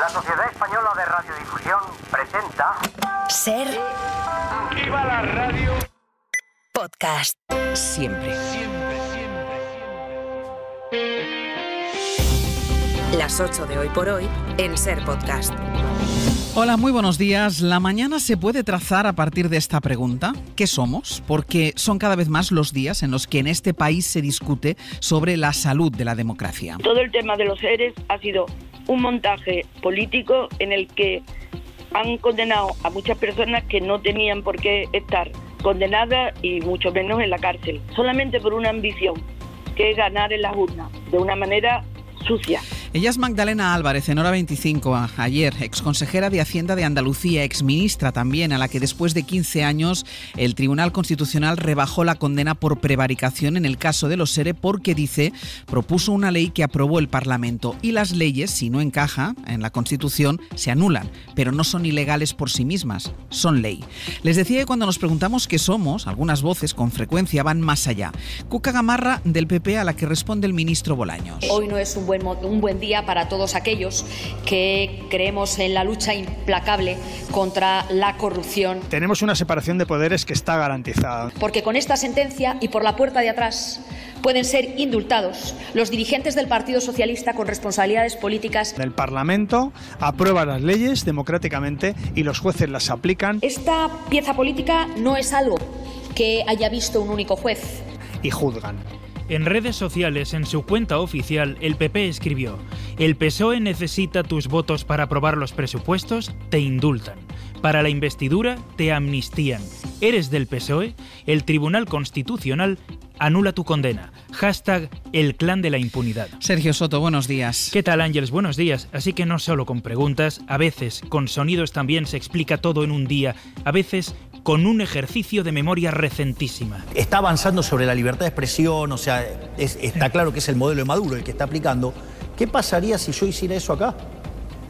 La Sociedad Española de Radiodifusión presenta. Ser. Activa la radio! Podcast. Siempre. Siempre, siempre, siempre. Las 8 de hoy por hoy en Ser Podcast. Hola, muy buenos días. La mañana se puede trazar a partir de esta pregunta. ¿Qué somos? Porque son cada vez más los días en los que en este país se discute sobre la salud de la democracia. Todo el tema de los seres ha sido un montaje político en el que han condenado a muchas personas que no tenían por qué estar condenadas y mucho menos en la cárcel, solamente por una ambición, que es ganar en las urnas, de una manera sucia. Ella es Magdalena Álvarez, en hora 25, ayer, consejera de Hacienda de Andalucía, ministra también, a la que después de 15 años el Tribunal Constitucional rebajó la condena por prevaricación en el caso de los SERE porque, dice, propuso una ley que aprobó el Parlamento y las leyes, si no encaja en la Constitución, se anulan, pero no son ilegales por sí mismas, son ley. Les decía que cuando nos preguntamos qué somos, algunas voces con frecuencia van más allá. Cuca Gamarra del PP a la que responde el ministro Bolaños. Hoy no es un buen, un buen día para todos aquellos que creemos en la lucha implacable contra la corrupción. Tenemos una separación de poderes que está garantizada. Porque con esta sentencia y por la puerta de atrás pueden ser indultados los dirigentes del Partido Socialista con responsabilidades políticas. El Parlamento aprueba las leyes democráticamente y los jueces las aplican. Esta pieza política no es algo que haya visto un único juez. Y juzgan. En redes sociales, en su cuenta oficial, el PP escribió, El PSOE necesita tus votos para aprobar los presupuestos, te indultan. Para la investidura, te amnistían. ¿Eres del PSOE? El Tribunal Constitucional anula tu condena. Hashtag el clan de la impunidad. Sergio Soto, buenos días. ¿Qué tal Ángeles? Buenos días. Así que no solo con preguntas, a veces con sonidos también se explica todo en un día, a veces con un ejercicio de memoria recentísima. Está avanzando sobre la libertad de expresión, o sea, está claro que es el modelo de Maduro el que está aplicando. ¿Qué pasaría si yo hiciera eso acá?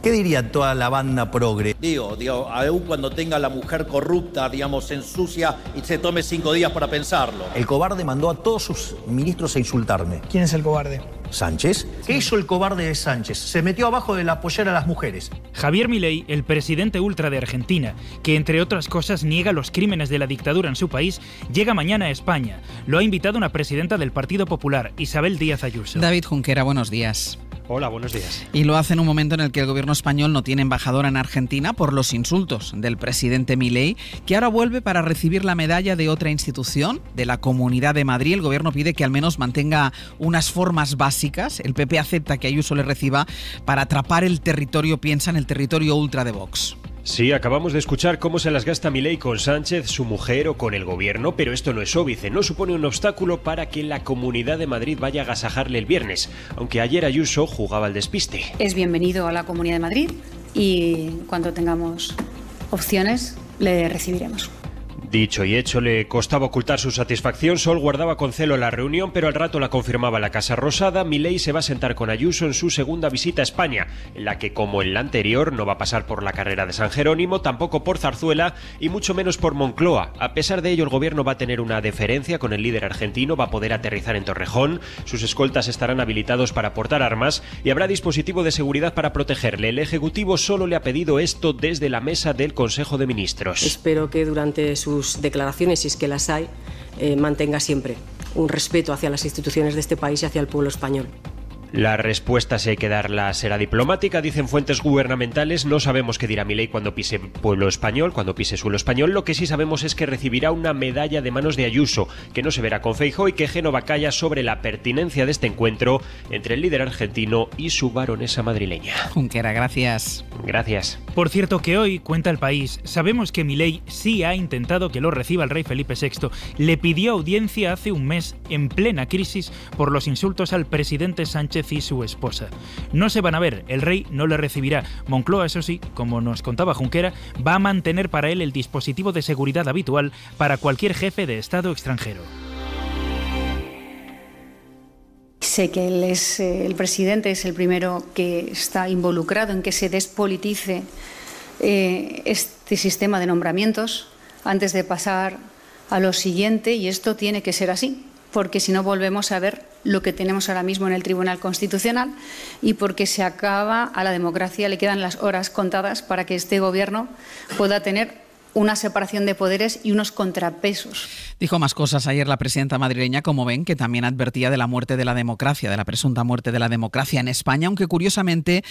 ¿Qué diría toda la banda progre? Digo, digo, aún cuando tenga la mujer corrupta, digamos, ensucia y se tome cinco días para pensarlo. El cobarde mandó a todos sus ministros a insultarme. ¿Quién es el cobarde? Sánchez. ¿Qué hizo el cobarde de Sánchez? Se metió abajo de la pollera a las mujeres. Javier Milei, el presidente ultra de Argentina, que entre otras cosas niega los crímenes de la dictadura en su país, llega mañana a España. Lo ha invitado una presidenta del Partido Popular, Isabel Díaz Ayuso. David Junquera, buenos días. Hola, buenos días. Y lo hace en un momento en el que el gobierno español no tiene embajadora en Argentina por los insultos del presidente Milei, que ahora vuelve para recibir la medalla de otra institución, de la Comunidad de Madrid. El gobierno pide que al menos mantenga unas formas básicas. El PP acepta que Ayuso le reciba para atrapar el territorio, piensa en el territorio ultra de Vox. Sí, acabamos de escuchar cómo se las gasta Milei con Sánchez, su mujer o con el gobierno, pero esto no es óbice, no supone un obstáculo para que la Comunidad de Madrid vaya a agasajarle el viernes, aunque ayer Ayuso jugaba al despiste. Es bienvenido a la Comunidad de Madrid y cuando tengamos opciones le recibiremos. Dicho y hecho, le costaba ocultar su satisfacción. Sol guardaba con celo la reunión, pero al rato la confirmaba la Casa Rosada. Milei se va a sentar con Ayuso en su segunda visita a España, en la que, como en la anterior, no va a pasar por la carrera de San Jerónimo, tampoco por Zarzuela y mucho menos por Moncloa. A pesar de ello, el gobierno va a tener una deferencia con el líder argentino, va a poder aterrizar en Torrejón, sus escoltas estarán habilitados para portar armas y habrá dispositivo de seguridad para protegerle. El Ejecutivo solo le ha pedido esto desde la mesa del Consejo de Ministros. Espero que durante su declaraciones, si es que las hay, eh, mantenga siempre un respeto hacia las instituciones de este país y hacia el pueblo español. La respuesta, si hay que darla, será diplomática, dicen fuentes gubernamentales. No sabemos qué dirá Milei cuando pise pueblo español, cuando pise suelo español. Lo que sí sabemos es que recibirá una medalla de manos de Ayuso, que no se verá con Feijóo y que Genova calla sobre la pertinencia de este encuentro entre el líder argentino y su baronesa madrileña. Junquera, gracias. Gracias. Por cierto que hoy, cuenta el país, sabemos que Milei sí ha intentado que lo reciba el rey Felipe VI. Le pidió audiencia hace un mes, en plena crisis, por los insultos al presidente Sánchez y su esposa. No se van a ver, el rey no le recibirá. Moncloa, eso sí, como nos contaba Junquera, va a mantener para él el dispositivo de seguridad habitual para cualquier jefe de Estado extranjero. Sé que él es eh, el presidente, es el primero que está involucrado en que se despolitice eh, este sistema de nombramientos antes de pasar a lo siguiente y esto tiene que ser así, porque si no volvemos a ver lo que tenemos ahora mismo en el Tribunal Constitucional y porque se acaba a la democracia, le quedan las horas contadas para que este Gobierno pueda tener una separación de poderes y unos contrapesos. Dijo más cosas ayer la presidenta madrileña, como ven, que también advertía de la muerte de la democracia, de la presunta muerte de la democracia en España, aunque curiosamente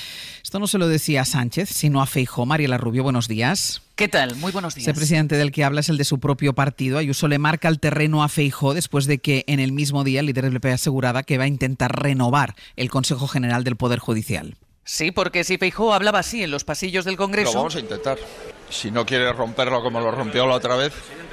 esto no se lo decía a Sánchez, sino a Feijó. Mariela Rubio, buenos días. ¿Qué tal? Muy buenos días. Ese presidente del que habla es el de su propio partido. Ayuso le marca el terreno a Feijó después de que en el mismo día el líder del PP asegurara que va a intentar renovar el Consejo General del Poder Judicial. Sí, porque si Feijó hablaba así en los pasillos del Congreso. vamos a intentar si no quiere romperlo como lo rompió la otra vez,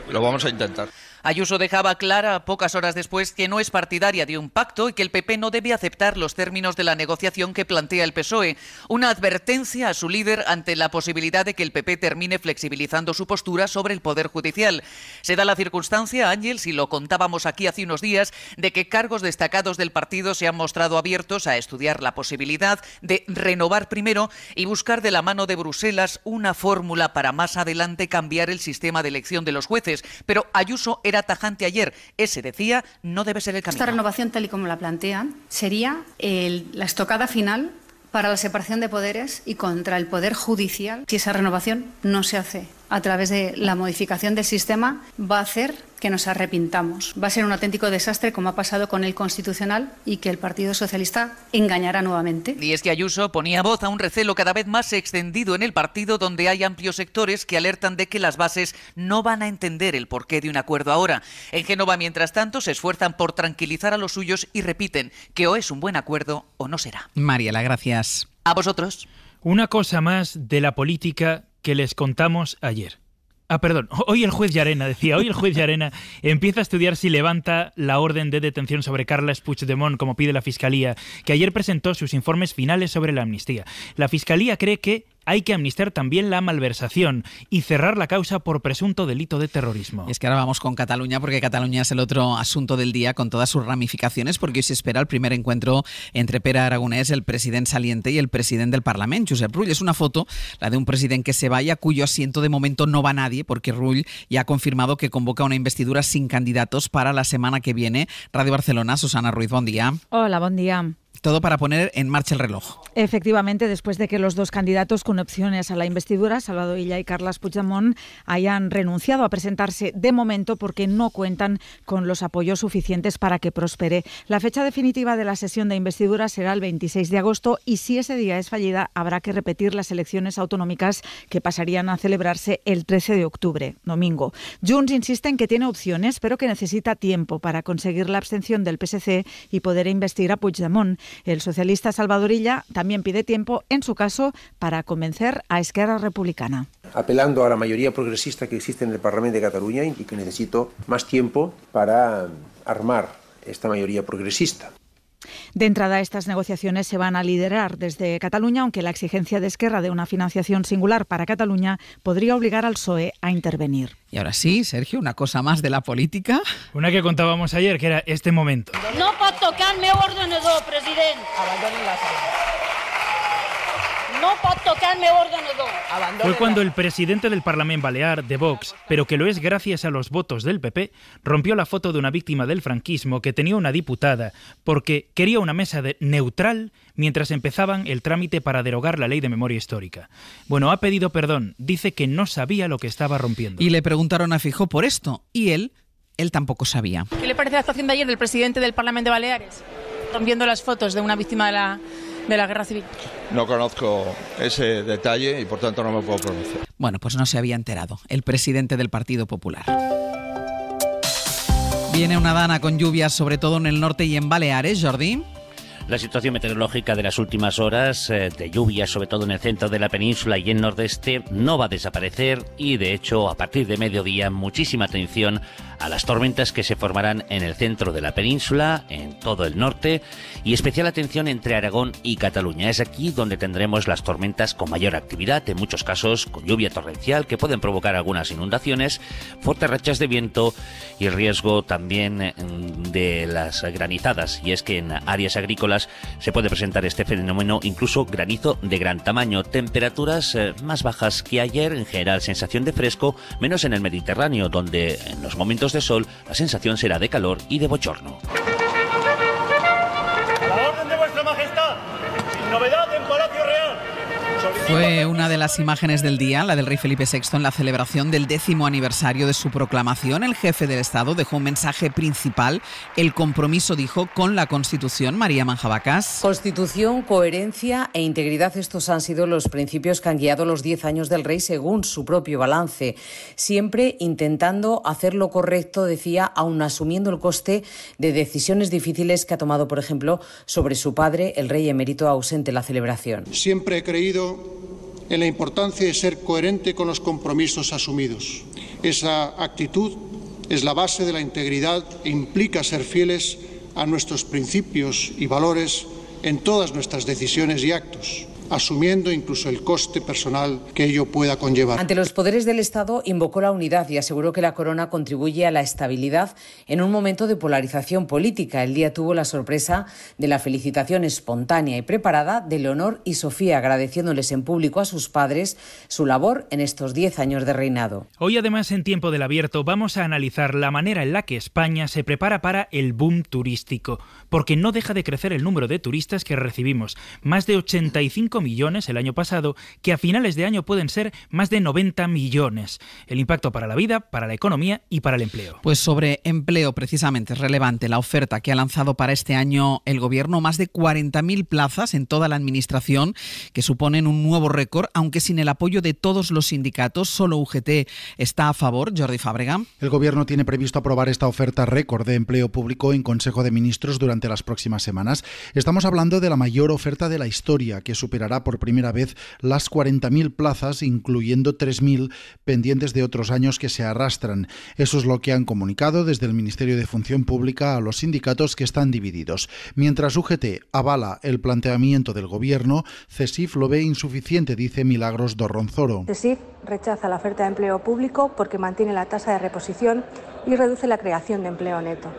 lo vamos a intentar. Ayuso dejaba clara pocas horas después que no es partidaria de un pacto y que el PP no debe aceptar los términos de la negociación que plantea el PSOE, una advertencia a su líder ante la posibilidad de que el PP termine flexibilizando su postura sobre el Poder Judicial. Se da la circunstancia, Ángel, si lo contábamos aquí hace unos días, de que cargos destacados del partido se han mostrado abiertos a estudiar la posibilidad de renovar primero y buscar de la mano de Bruselas una fórmula para más adelante cambiar el sistema de elección de los jueces. Pero Ayuso era atajante tajante ayer. Ese decía, no debe ser el camino. Esta renovación, tal y como la plantean, sería la estocada final para la separación de poderes y contra el poder judicial si esa renovación no se hace a través de la modificación del sistema, va a hacer que nos arrepintamos. Va a ser un auténtico desastre como ha pasado con el Constitucional y que el Partido Socialista engañará nuevamente. Y es que Ayuso ponía voz a un recelo cada vez más extendido en el partido donde hay amplios sectores que alertan de que las bases no van a entender el porqué de un acuerdo ahora. En Génova, mientras tanto, se esfuerzan por tranquilizar a los suyos y repiten que o es un buen acuerdo o no será. María, la gracias. A vosotros. Una cosa más de la política que les contamos ayer. Ah, perdón, hoy el juez Yarena, decía, hoy el juez Arena empieza a estudiar si levanta la orden de detención sobre Carla Puigdemont, como pide la Fiscalía, que ayer presentó sus informes finales sobre la amnistía. La Fiscalía cree que hay que amnistiar también la malversación y cerrar la causa por presunto delito de terrorismo. es que ahora vamos con Cataluña porque Cataluña es el otro asunto del día con todas sus ramificaciones porque hoy se espera el primer encuentro entre Pera Aragonés, el presidente saliente y el presidente del Parlamento, Josep Rull. Es una foto, la de un presidente que se vaya cuyo asiento de momento no va nadie porque Rull ya ha confirmado que convoca una investidura sin candidatos para la semana que viene. Radio Barcelona, Susana Ruiz, buen día. Hola, buen día. Todo para poner en marcha el reloj. Efectivamente, después de que los dos candidatos con opciones a la investidura, Salvador Illa y Carles Puigdemont, hayan renunciado a presentarse de momento porque no cuentan con los apoyos suficientes para que prospere. La fecha definitiva de la sesión de investidura será el 26 de agosto y si ese día es fallida, habrá que repetir las elecciones autonómicas que pasarían a celebrarse el 13 de octubre, domingo. Junts insiste en que tiene opciones, pero que necesita tiempo para conseguir la abstención del PSC y poder investir a Puigdemont. El socialista Salvadorilla también pide tiempo, en su caso, para convencer a Esquerra Republicana. Apelando a la mayoría progresista que existe en el Parlamento de Cataluña y que necesito más tiempo para armar esta mayoría progresista. De entrada, estas negociaciones se van a liderar desde Cataluña, aunque la exigencia de Esquerra de una financiación singular para Cataluña podría obligar al PSOE a intervenir. Y ahora sí, Sergio, una cosa más de la política. Una que contábamos ayer, que era este momento. No para tocarme, ordenador, presidente. Fue cuando el presidente del Parlamento Balear, de Vox, pero que lo es gracias a los votos del PP, rompió la foto de una víctima del franquismo que tenía una diputada porque quería una mesa de neutral mientras empezaban el trámite para derogar la ley de memoria histórica. Bueno, ha pedido perdón, dice que no sabía lo que estaba rompiendo. Y le preguntaron a Fijó por esto y él, él tampoco sabía. ¿Qué le parece la actuación de ayer del presidente del Parlamento de Baleares? Rompiendo las fotos de una víctima de la de la Guerra Civil. No conozco ese detalle y por tanto no me puedo pronunciar. Bueno, pues no se había enterado el presidente del Partido Popular. Viene una dana con lluvias, sobre todo en el norte y en Baleares, Jordi. La situación meteorológica de las últimas horas, eh, de lluvia, sobre todo en el centro de la península y en nordeste, no va a desaparecer y de hecho a partir de mediodía muchísima atención a las tormentas que se formarán en el centro de la península, en todo el norte y especial atención entre Aragón y Cataluña. Es aquí donde tendremos las tormentas con mayor actividad, en muchos casos con lluvia torrencial que pueden provocar algunas inundaciones, fuertes rachas de viento y riesgo también mm, de las granizadas. Y es que en áreas agrícolas se puede presentar este fenómeno incluso granizo de gran tamaño, temperaturas eh, más bajas que ayer, en general sensación de fresco, menos en el Mediterráneo, donde en los momentos de sol la sensación será de calor y de bochorno. Fue una de las imágenes del día, la del rey Felipe VI en la celebración del décimo aniversario de su proclamación. El jefe del Estado dejó un mensaje principal, el compromiso, dijo, con la Constitución. María Manjabacas. Constitución, coherencia e integridad, estos han sido los principios que han guiado los diez años del rey según su propio balance. Siempre intentando hacer lo correcto, decía, aun asumiendo el coste de decisiones difíciles que ha tomado, por ejemplo, sobre su padre, el rey emérito ausente, la celebración. Siempre he creído en la importancia de ser coherente con los compromisos asumidos. Esa actitud es la base de la integridad e implica ser fieles a nuestros principios y valores en todas nuestras decisiones y actos asumiendo incluso el coste personal que ello pueda conllevar. Ante los poderes del Estado invocó la unidad y aseguró que la corona contribuye a la estabilidad en un momento de polarización política. El día tuvo la sorpresa de la felicitación espontánea y preparada de Leonor y Sofía, agradeciéndoles en público a sus padres su labor en estos 10 años de reinado. Hoy además en tiempo del abierto vamos a analizar la manera en la que España se prepara para el boom turístico, porque no deja de crecer el número de turistas que recibimos, más de 85 millones el año pasado, que a finales de año pueden ser más de 90 millones. El impacto para la vida, para la economía y para el empleo. Pues sobre empleo, precisamente, es relevante la oferta que ha lanzado para este año el gobierno, más de 40.000 plazas en toda la administración, que suponen un nuevo récord, aunque sin el apoyo de todos los sindicatos, solo UGT está a favor. Jordi Fábrega. El gobierno tiene previsto aprobar esta oferta récord de empleo público en Consejo de Ministros durante las próximas semanas. Estamos hablando de la mayor oferta de la historia, que supera hará por primera vez las 40.000 plazas, incluyendo 3.000 pendientes de otros años que se arrastran. Eso es lo que han comunicado desde el Ministerio de Función Pública a los sindicatos que están divididos. Mientras UGT avala el planteamiento del Gobierno, CESIF lo ve insuficiente, dice Milagros Dorronzoro. CESIF rechaza la oferta de empleo público porque mantiene la tasa de reposición y reduce la creación de empleo neto.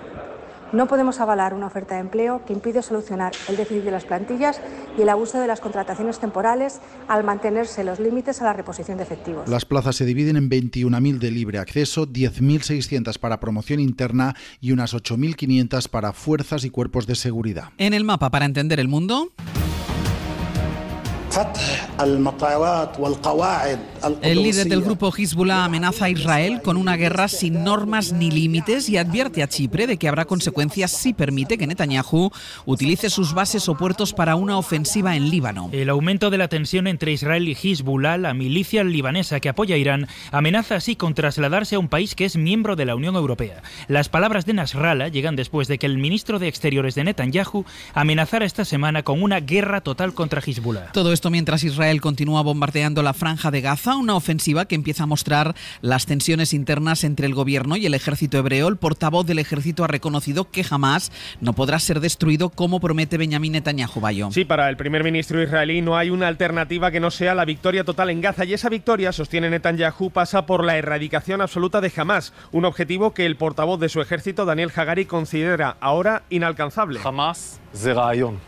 No podemos avalar una oferta de empleo que impide solucionar el déficit de las plantillas y el abuso de las contrataciones temporales al mantenerse los límites a la reposición de efectivos. Las plazas se dividen en 21.000 de libre acceso, 10.600 para promoción interna y unas 8.500 para fuerzas y cuerpos de seguridad. En el mapa para entender el mundo. El líder del grupo Hezbollah amenaza a Israel con una guerra sin normas ni límites y advierte a Chipre de que habrá consecuencias si permite que Netanyahu utilice sus bases o puertos para una ofensiva en Líbano. El aumento de la tensión entre Israel y Hezbollah, la milicia libanesa que apoya Irán, amenaza así con trasladarse a un país que es miembro de la Unión Europea. Las palabras de Nasrallah llegan después de que el ministro de Exteriores de Netanyahu amenazara esta semana con una guerra total contra Hezbollah. Todo esto mientras Israel continúa bombardeando la franja de Gaza, una ofensiva que empieza a mostrar las tensiones internas entre el gobierno y el ejército hebreo. El portavoz del ejército ha reconocido que jamás no podrá ser destruido como promete Benjamín Netanyahu. Sí, para el primer ministro israelí no hay una alternativa que no sea la victoria total en Gaza y esa victoria, sostiene Netanyahu, pasa por la erradicación absoluta de Hamas, un objetivo que el portavoz de su ejército, Daniel Hagari, considera ahora inalcanzable. Hamas, Zerayon.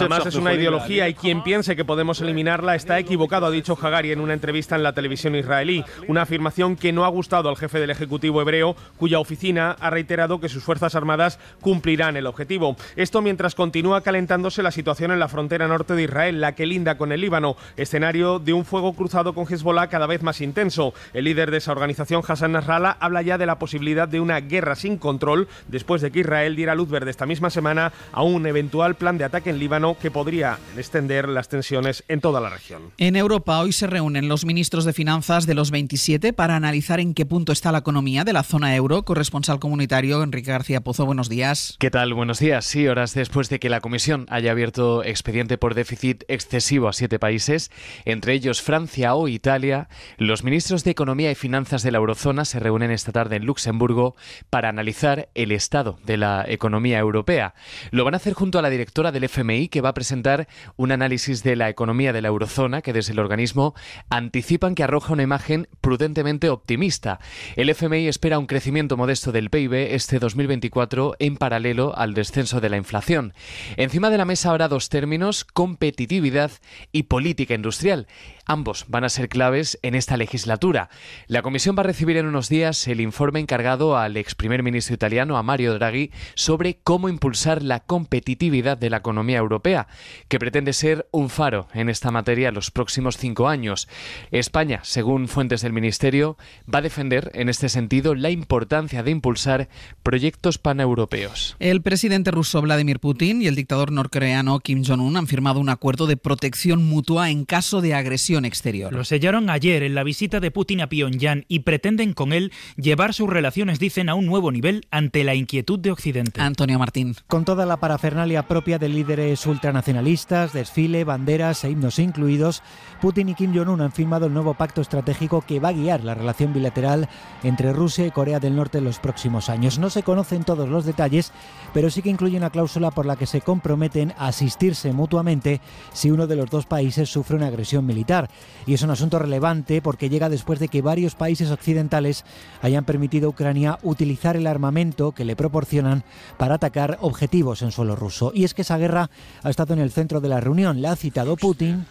Además es una ideología y quien piense que podemos eliminarla está equivocado, ha dicho Hagari en una entrevista en la televisión israelí. Una afirmación que no ha gustado al jefe del Ejecutivo hebreo, cuya oficina ha reiterado que sus Fuerzas Armadas cumplirán el objetivo. Esto mientras continúa calentándose la situación en la frontera norte de Israel, la que linda con el Líbano, escenario de un fuego cruzado con Hezbollah cada vez más intenso. El líder de esa organización, Hassan Nasrallah, habla ya de la posibilidad de una guerra sin control después de que Israel diera luz verde esta misma semana a un eventual plan de ataque en Líbano que podría extender las tensiones en toda la región. En Europa hoy se reúnen los ministros de Finanzas de los 27 para analizar en qué punto está la economía de la zona euro. Corresponsal comunitario Enrique García Pozo, buenos días. ¿Qué tal? Buenos días. Sí, horas después de que la Comisión haya abierto expediente por déficit excesivo a siete países, entre ellos Francia o Italia, los ministros de Economía y Finanzas de la eurozona se reúnen esta tarde en Luxemburgo para analizar el estado de la economía europea. Lo van a hacer junto a la directora del FMI que va a presentar un análisis de la economía de la eurozona que desde el organismo anticipan que arroja una imagen prudentemente optimista. El FMI espera un crecimiento modesto del PIB este 2024 en paralelo al descenso de la inflación. Encima de la mesa habrá dos términos, competitividad y política industrial. Ambos van a ser claves en esta legislatura. La comisión va a recibir en unos días el informe encargado al ex primer ministro italiano, a Mario Draghi, sobre cómo impulsar la competitividad de la economía europea, que pretende ser un faro en esta materia los próximos cinco años. España, según fuentes del Ministerio, va a defender en este sentido la importancia de impulsar proyectos paneuropeos. El presidente ruso Vladimir Putin y el dictador norcoreano Kim Jong-un han firmado un acuerdo de protección mutua en caso de agresión exterior. Lo sellaron ayer en la visita de Putin a Pyongyang y pretenden con él llevar sus relaciones, dicen, a un nuevo nivel ante la inquietud de Occidente. Antonio Martín. Con toda la parafernalia propia de líderes ultranacionalistas, desfile, banderas e himnos incluidos, Putin y Kim Jong-un han firmado el nuevo pacto estratégico que va a guiar la relación bilateral entre Rusia y Corea del Norte en los próximos años. No se conocen todos los detalles, pero sí que incluye una cláusula por la que se comprometen a asistirse mutuamente si uno de los dos países sufre una agresión militar. Y es un asunto relevante porque llega después de que varios países occidentales hayan permitido a Ucrania utilizar el armamento que le proporcionan para atacar objetivos en suelo ruso. Y es que esa guerra ha estado en el centro de la reunión. La ha citado Putin.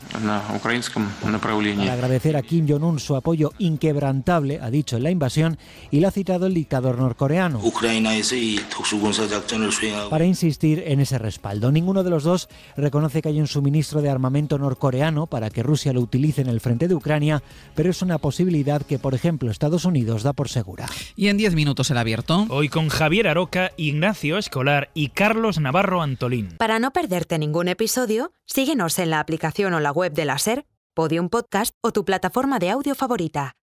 Para agradecer a Kim Jong-un su apoyo inquebrantable, ha dicho, en la invasión, y la ha citado el dictador norcoreano. Para insistir en ese respaldo. Ninguno de los dos reconoce que hay un suministro de armamento norcoreano para que Rusia lo utilice en el frente de Ucrania, pero es una posibilidad que, por ejemplo, Estados Unidos da por segura. Y en 10 minutos el abierto. Hoy con Javier Aroca, Ignacio Escolar y Carlos Navarro Antolín. Para no perderte ningún episodio, síguenos en la aplicación o la web de la SER, Podium Podcast o tu plataforma de audio favorita.